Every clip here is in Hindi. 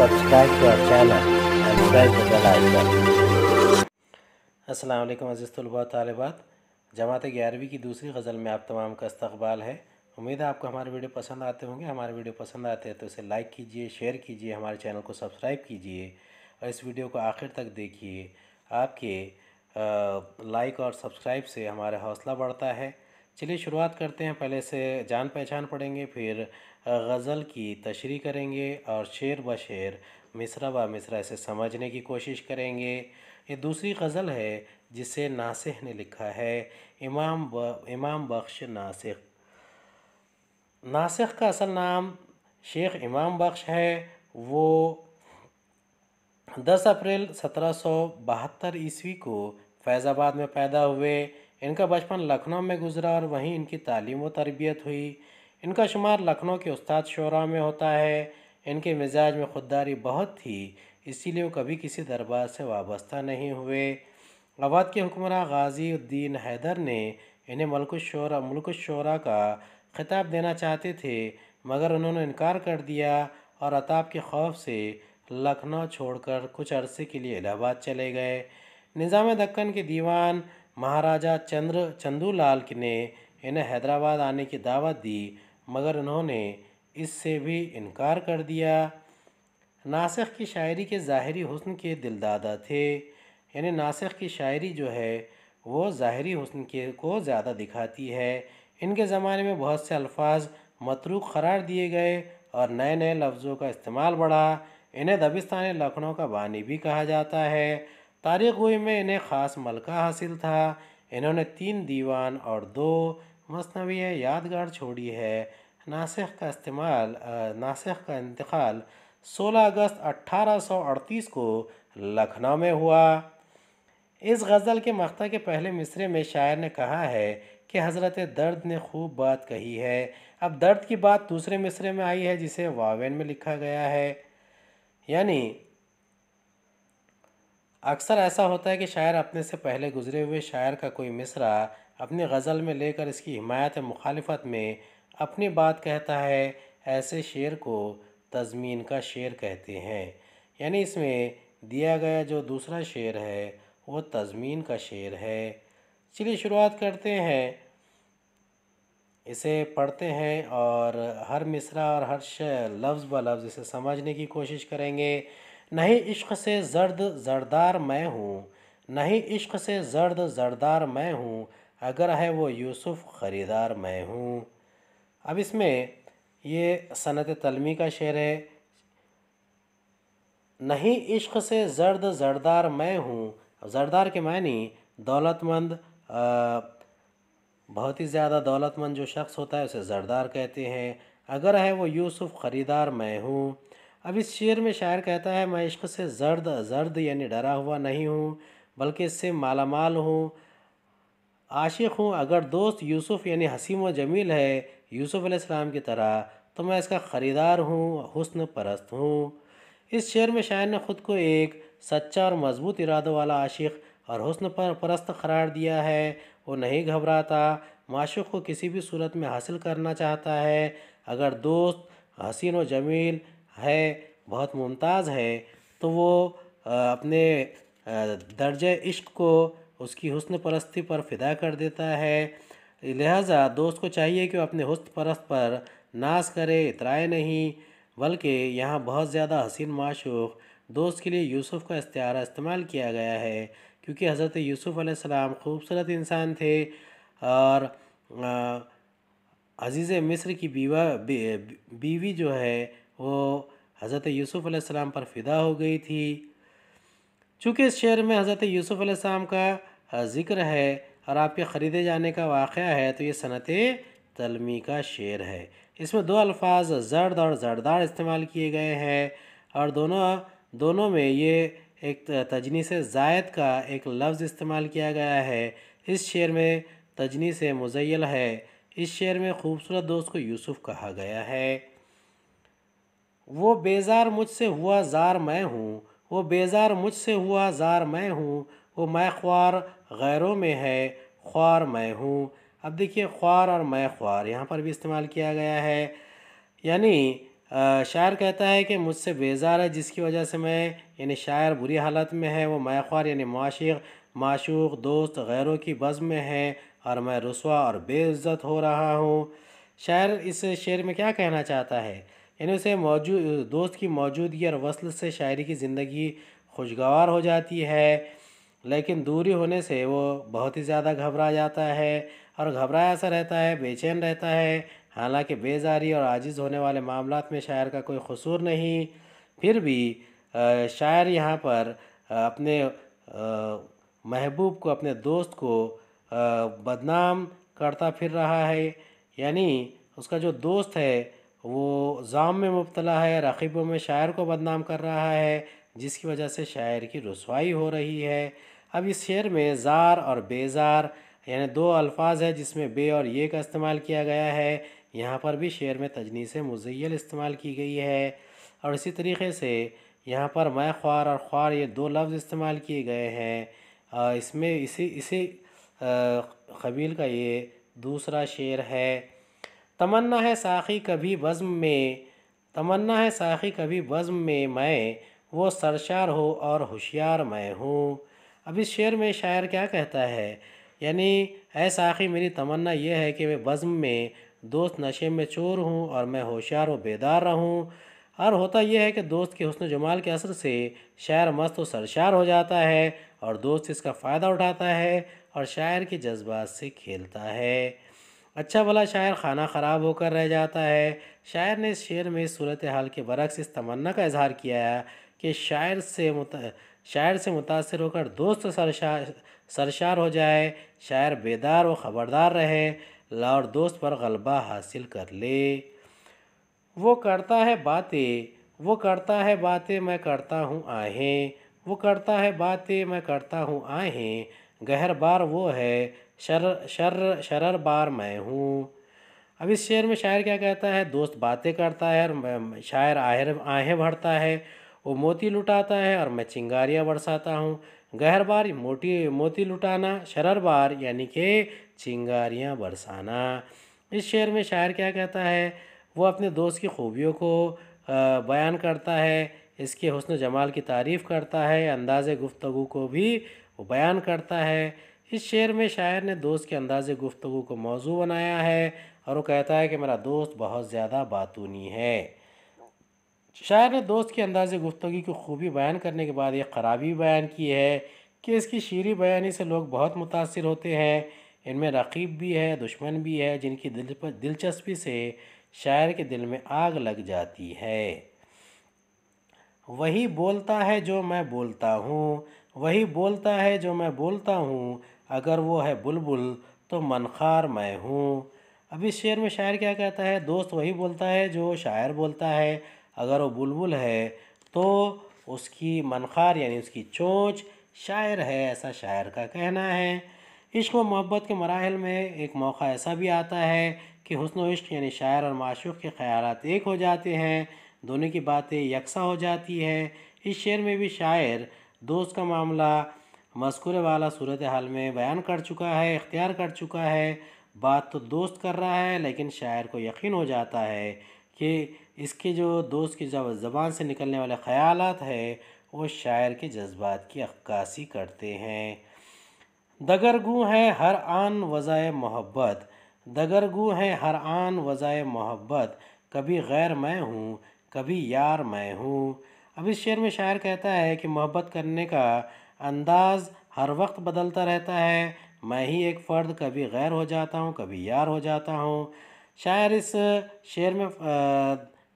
subscribe to our channel and press the bell icon. Aslam अज़ीज़ तलबा तालबात जमात ग्यारहवीं की दूसरी गज़ल में आप तमाम का इस्तबाल है उम्मीद है आपको हमारे वीडियो पसंद आते होंगे हमारे वीडियो पसंद आते हैं तो इसे लाइक कीजिए शेयर कीजिए हमारे चैनल को सब्सक्राइब कीजिए और इस वीडियो को आखिर तक देखिए आपके लाइक और सब्सक्राइब से हमारा हौसला बढ़ता है चलिए शुरुआत करते हैं पहले से जान पहचान पढ़ेंगे फिर गज़ल की तशरी करेंगे और शेर ब शेर मिसरा ब मिसरा इसे समझने की कोशिश करेंगे ये दूसरी गज़ल है जिसे नासिह ने लिखा है इमाम ब, इमाम बख्श नासिक नासिक का असल नाम शेख इमाम बख्श है वो 10 अप्रैल सत्रह सौ बहत्तर ईस्वी को फैज़ाबाद में पैदा हुए इनका बचपन लखनऊ में गुजरा और वहीं इनकी तालीम व तरबियत हुई इनका शुमार लखनऊ के उस्ताद शोरा में होता है इनके मिजाज में खुददारी बहुत थी इसीलिए वो कभी किसी दरबार से वाबस्ता नहीं हुए अवाद के हुक्मरान गाजी उद्दीन हैदर ने इन्हें मलक शोरा मुल्क शोरा का खिताब देना चाहते थे मगर उन्होंने इनकार कर दिया और अताब के खौफ से लखनऊ छोड़कर कुछ अरसे के लिए इलाहाबाद चले गए निज़ाम दक्कन के दीवान महाराजा चंद्र चंदूलाल ने इन्हें हैदराबाद आने की दावत दी मगर उन्होंने इससे भी इनकार कर दिया नासिक की शायरी के ज़ाहरी हुसन के दिलदादा थे यानी नासिक की शायरी जो है वो ज़ाहरी हुसन के को ज़्यादा दिखाती है इनके ज़माने में बहुत से अल्फाज मतरूक करार दिए गए और नए नए लफ्ज़ों का इस्तेमाल बढ़ा इन्हें दबिस्तान लखनऊ का बानी भी कहा जाता है तारीख गोई में इन्हें ख़ास मलका हासिल था इन्होंने तीन दीवान और दो मसनवी यादगार छोड़ी है नासिक का इस्तेमाल नासिक का इंतकाल 16 अगस्त 1838 को लखनऊ में हुआ इस गज़ल के मख्ता के पहले मिसरे में शायर ने कहा है कि हज़रत दर्द ने खूब बात कही है अब दर्द की बात दूसरे मिसरे में आई है जिसे वावेन में लिखा गया है यानी अक्सर ऐसा होता है कि शायर अपने से पहले गुजरे हुए शायर का कोई मिसरा अपनी गज़ल में लेकर इसकी हिमायत मुखालफत में अपनी बात कहता है ऐसे शेर को तज़मीन का शेर कहते हैं यानी इसमें दिया गया जो दूसरा शेर है वो तज़मीन का शेर है चलिए शुरुआत करते हैं इसे पढ़ते हैं और हर मिसरा और हर लफ्ज़ ब लफ्ज़ इसे समझने की कोशिश करेंगे नहीं इश्क से जर्द जरदार मैं हूँ नहीं इश्क से जर्द जरदार मैं हूँ अगर है वो यूसुफ़ ख़रीदार मैं हूँ अब इसमें ये सनत तलमी का शेर है नहीं इश्क से जर्द जरदार मैं हूँ जरदार के मानी दौलतमंद बहुत ही ज़्यादा दौलतमंद जो शख्स होता है उसे जरदार कहते हैं अगर है वो यूसुफ़ ख़रीदार मैं हूँ अब इस शेर में शायर कहता है मैं इश्क से जर्द जर्द यानी डरा हुआ नहीं हूँ बल्कि इससे मालामाल हूँ आशिक हूँ अगर दोस्त यूसुफ़ यानी हसीम व जमील है यूसुफ़ अलैहिस्सलाम की तरह तो मैं इसका ख़रीदार हूँ हुस्न परस्त हूँ इस शेर में शायर ने ख़ुद को एक सच्चा और मजबूत इरादों वाला आशिक और हुस्न पर परस्त करार दिया है वो नहीं घबराता माशुक को किसी भी सूरत में हासिल करना चाहता है अगर दोस्त हसीन व जमील है बहुत मुमताज़ है तो वो अपने दर्ज इश्क को उसकी हसन परस्ती पर फिदा कर देता है लिहाजा दोस्त को चाहिए कि वो अपने हस्त परस्त पर नाज करे इतराए नहीं बल्कि यहाँ बहुत ज़्यादा हसीन माशूक दोस्त के लिए यूसुफ़ का इस्तारा इस्तेमाल किया गया है क्योंकि हज़रत यूसुफ़ आसमाम खूबसूरत इंसान थे और अजीज़ मिस्र की बीवा बीवी जो है वो हज़रत यूसुफ़ पर फ़िदा हो गई थी चूँकि इस शेर में हज़रत यूसुफ़ का ज़िक्र है और आपके ख़रीदे जाने का वाक़ है तो ये सनत तलमी का शेर है इसमें दो अल्फाज जर्द और जरदार इस्तेमाल किए गए हैं और दोनों दोनों में ये एक तजनी से जायद का एक लफ्ज़ इस्तेमाल किया गया है इस शेर में तजनी से मुजैल है इस शेर में खूबसूरत दोस्त को यूसुफ़ कहा गया है वो बेज़ार मुझसे हुआ ज़ार मैं हूँ वो बेज़ार मुझसे हुआ ज़ार मैं हूँ वो मैं ख्वार गैरों में है ख्वार मैं हूँ अब देखिए ख्वार और मैं ख्वार यहाँ पर भी इस्तेमाल किया गया है यानी शायर कहता है कि मुझसे बेजार है जिसकी वजह से मैं यानी शायर बुरी हालत में है वो मैं ख्वार यानी माशिक माशूक दोस्त गैरों की बज़ में है और मैं रसवा और बेइज़्ज़त हो रहा हूँ शायर इस शेर में क्या कहना चाहता है यानी से मौजूद दोस्त की मौजूदगी और वसल से शायरी की ज़िंदगी खुशगवार हो जाती है लेकिन दूरी होने से वो बहुत ही ज़्यादा घबरा जाता है और घबराया सा रहता है बेचैन रहता है हालांकि बेजारी और आजिज़ होने वाले मामला में शायर का कोई कसूर नहीं फिर भी शायर यहाँ पर अपने महबूब को अपने दोस्त को बदनाम करता फिर रहा है यानी उसका जो दोस्त है वो ज़ाम में मुबतला है रखीबों में शायर को बदनाम कर रहा है जिसकी वजह से शायर की रसवाई हो रही है अब इस शेर में ज़ार और बेज़ार यानी दो अल्फाज है जिसमें बे और ये का इस्तेमाल किया गया है यहाँ पर भी शेर में तजनी से मुजैल इस्तेमाल की गई है और इसी तरीके से यहाँ पर मैं ख्वार और ख्वार ये दो लफ्ज़ इस्तेमाल किए गए हैं इसमें इसी इसी कबील का ये दूसरा शेर है तमन्ना है साखी कभी बज़म में तमन्ना है साखी कभी बज़म में मैं वो सरशार हो और होशियार मैं हूँ अब इस शेर में शायर क्या कहता है यानी ऐ साखी मेरी तमन्ना यह है कि मैं बज़म में दोस्त नशे में चोर हूँ और मैं होशियार व बेदार रहूँ और होता यह है कि दोस्त के हसन जमाल के असर से शायर मस्त व सरशार हो जाता है और दोस्त इसका फ़ायदा उठाता है और शायर के जज्बात से खेलता है अच्छा भला शायर खाना ख़राब होकर रह जाता है शायर ने इस शेर में सूरत हाल के बरक्स इस तमन्ना का इजहार किया है कि शायर से मुत शायर से मुतासर होकर दोस्त सरशार सरशार हो जाए शायर बेदार व ख़बरदार रहे और दोस्त पर गलबा हासिल कर ले वो करता है बातें वो करता है बातें मैं करता हूँ आहें वो करता है बातें मैं करता हूँ आहें गहर बार वो है शर शर शरर बार मैं हूँ अब इस शेर में शायर क्या कहता है दोस्त बातें करता है और शायर आहेर आहें भरता है वो मोती लुटाता है और मैं चिंगारियाँ बरसाता हूँ गहर बार मोटी मोती लुटाना शरर बार यानी कि चिंगारियाँ बरसाना इस शेर में शायर क्या कहता है वो अपने दोस्त की खूबियों को बयान करता है इसके हसन जमाल की तारीफ़ करता है अंदाज़ गुफ्तु को भी वो बयान करता है इस शेर में शायर ने दोस्त के अंदाज़ गुफ्तु को मौजू बनाया है और वो कहता है कि मेरा दोस्त बहुत ज़्यादा बातूनी है शायर ने दोस्त के अंदाज़ गुफ्तु की खूबी बयान करने के बाद एक खराबी बयान की है कि इसकी शीरी बयानी से लोग बहुत मुतासर होते हैं इनमें रकीब भी है दुश्मन भी है जिनकी दिल पर दिलचस्पी से शायर के दिल में आग लग जाती है वही बोलता है जो मैं बोलता हूँ वही बोलता है जो मैं बोलता हूँ अगर वो है बुलबुल तो मनखार मैं हूँ अब इस शेर में शायर क्या कहता है दोस्त वही बोलता है जो शायर बोलता है अगर वो बुलबुल है तो उसकी मनखार यानी उसकी चोंच शायर है ऐसा शायर का कहना है इश्क व मोहब्बत के मराहल में एक मौका ऐसा भी आता है कि हसन इश्क यानी शायर और माशूक के ख्याल एक हो जाते हैं दोनों की बातें यकसा हो जाती है इस शेर में भी शायर दोस्त का मामला मस्कुर वाला सूरत हाल में बयान कर चुका है इख्तियार कर चुका है बात तो दोस्त कर रहा है लेकिन शायर को यकीन हो जाता है कि इसके जो दोस्त की जब ज़बान से निकलने वाले ख़्याल है वो शायर के जज्बात की अक्कासी करते हैं दगरगु है हर आन वज़ाय मोहब्बत दगरगु है हर आन वज़ाय मोहब्बत कभी गैर मैं हूँ कभी यार मैं हूँ अब इस शेर में शायर कहता है कि मोहब्बत करने का अंदाज़ हर वक्त बदलता रहता है मैं ही एक फ़र्द कभी गैर हो जाता हूँ कभी यार हो जाता हूँ शायर इस शेर में आ,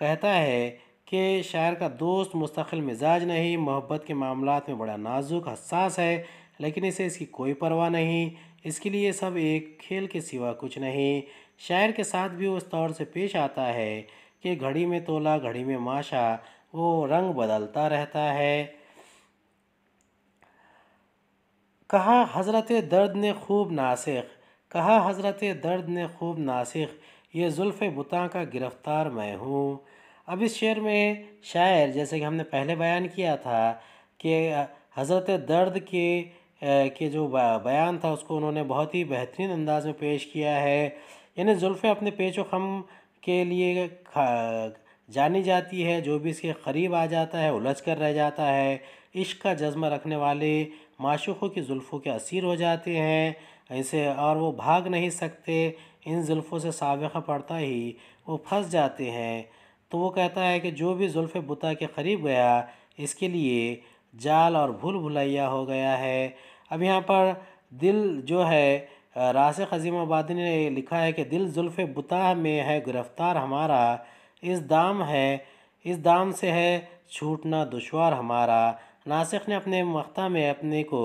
कहता है कि शायर का दोस्त मुस्तकिल मिजाज नहीं मोहब्बत के मामला में बड़ा नाजुक हसास है लेकिन इसे इसकी कोई परवाह नहीं इसके लिए सब एक खेल के सिवा कुछ नहीं शायर के साथ भी उस तौर से पेश आता है कि घड़ी में तोला घड़ी में माशा वो रंग बदलता रहता है कहा हज़रत दर्द ने खूब नासिक कहा हज़रत दर्द ने खूब नासिक ये जुल्फ़ बुता का गिरफ़्तार मैं हूँ अब इस शेर में शायर जैसे कि हमने पहले बयान किया था कि हज़रत दर्द के के जो बयान था उसको उन्होंने बहुत ही बेहतरीन अंदाज में पेश किया है यानी जुल्फ़ अपने पेच ख़म के लिए जानी जाती है जो भी इसके करीब आ जाता है उलझ कर रह जाता है इश्क का जज्मा रखने वाले माशूक़ों की जुल्फ़ों के असीर हो जाते हैं ऐसे और वो भाग नहीं सकते इन जुल्फ़ों से सावखा पड़ता ही वो फंस जाते हैं तो वो कहता है कि जो भी जुल्फ़ बुता के करीब गया इसके लिए जाल और भूल भुलैया हो गया है अब यहाँ पर दिल जो है रास आबादी ने लिखा है कि दिल जुल्फ़ बुता में है गिरफ़्तार हमारा इस दाम है इस दाम से है छूटना दुशवार हमारा नासिक ने अपने मख्ता में अपने को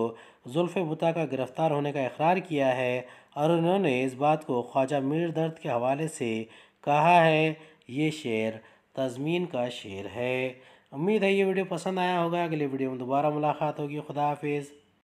जुल्फ़ बुता का गिरफ़्तार होने का इकरार किया है और उन्होंने इस बात को ख्वाजा मीर दर्द के हवाले से कहा है ये शेर तज़मीन का शेर है उम्मीद है ये वीडियो पसंद आया होगा अगले वीडियो में दोबारा मुलाकात होगी खुदा हाफिज़